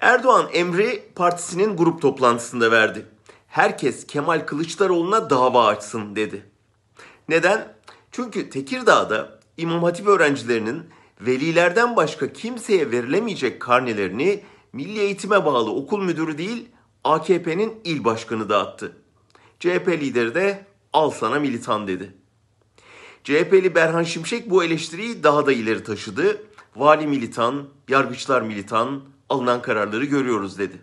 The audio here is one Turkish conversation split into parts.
Erdoğan emri partisinin grup toplantısında verdi. Herkes Kemal Kılıçdaroğlu'na dava açsın dedi. Neden? Çünkü Tekirdağ'da İmam Hatip öğrencilerinin velilerden başka kimseye verilemeyecek karnelerini Milli Eğitime bağlı okul müdürü değil AKP'nin il başkanı dağıttı. CHP lideri de al sana militan dedi. CHP'li Berhan Şimşek bu eleştiriyi daha da ileri taşıdı. Vali militan, yargıçlar militan, alınan kararları görüyoruz dedi.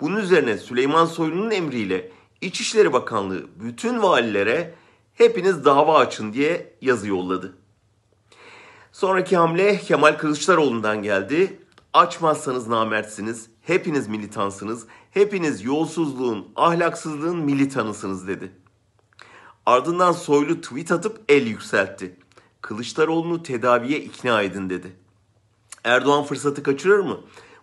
Bunun üzerine Süleyman Soylu'nun emriyle İçişleri Bakanlığı bütün valilere hepiniz dava açın diye yazı yolladı. Sonraki hamle Kemal Kılıçdaroğlu'ndan geldi. Açmazsanız namertsiniz, hepiniz militansınız, hepiniz yolsuzluğun, ahlaksızlığın militanısınız dedi. Ardından Soylu tweet atıp el yükseltti. Kılıçdaroğlu'nu tedaviye ikna edin dedi. Erdoğan fırsatı kaçırır mı?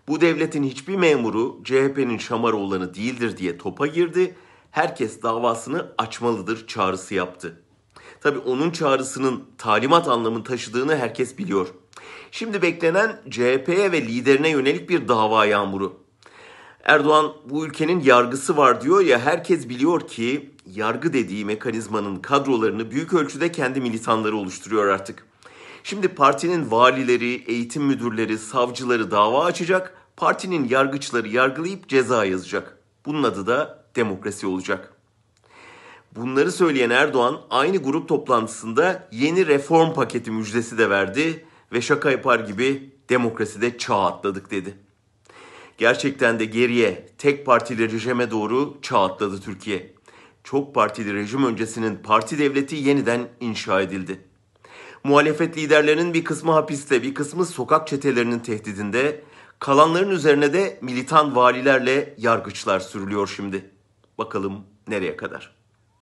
Bu devletin hiçbir memuru CHP'nin şamar olanı değildir diye topa girdi. Herkes davasını açmalıdır çağrısı yaptı. Tabi onun çağrısının talimat anlamını taşıdığını herkes biliyor. Şimdi beklenen CHP'ye ve liderine yönelik bir dava yağmuru. Erdoğan bu ülkenin yargısı var diyor ya herkes biliyor ki yargı dediği mekanizmanın kadrolarını büyük ölçüde kendi militanları oluşturuyor artık. Şimdi partinin valileri, eğitim müdürleri, savcıları dava açacak partinin yargıçları yargılayıp ceza yazacak. Bunun adı da demokrasi olacak. Bunları söyleyen Erdoğan aynı grup toplantısında yeni reform paketi müjdesi de verdi ve şaka yapar gibi demokraside çağ atladık dedi. Gerçekten de geriye tek partili rejime doğru çağ atladı Türkiye. Çok partili rejim öncesinin parti devleti yeniden inşa edildi. Muhalefet liderlerinin bir kısmı hapiste, bir kısmı sokak çetelerinin tehdidinde, Kalanların üzerine de militan valilerle yargıçlar sürülüyor şimdi. Bakalım nereye kadar?